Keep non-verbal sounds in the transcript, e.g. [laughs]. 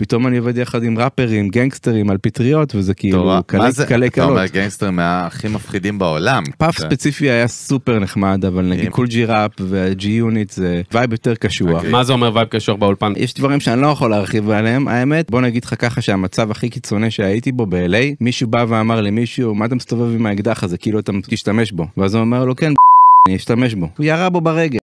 פתאום אני עובד יחד עם ראפרים, גנגסטרים על פטריות, וזה כאילו קלי קלות. אתה אומר גנגסטרים מהכי מפחידים בעולם. פאף כן. ספציפי היה סופר נחמד, אבל נגיד קול ג'י ראפ והג'י יוניט זה וייב יותר קשוח. אוקיי. מה זה אומר וייב קשוח באולפן? יש דברים שאני לא יכול להרחיב עליהם, האמת, בוא נגיד לך ככה שהמצב הכי קיצוני שהייתי בו ב-LA, מישהו בא ואמר למישהו, מה אתה מסתובב עם האקדח הזה, כאילו אתה תשתמש בו. ואז הוא אומר לו, כן, [laughs] אני אשתמש בו. הוא ירה בו ברגל.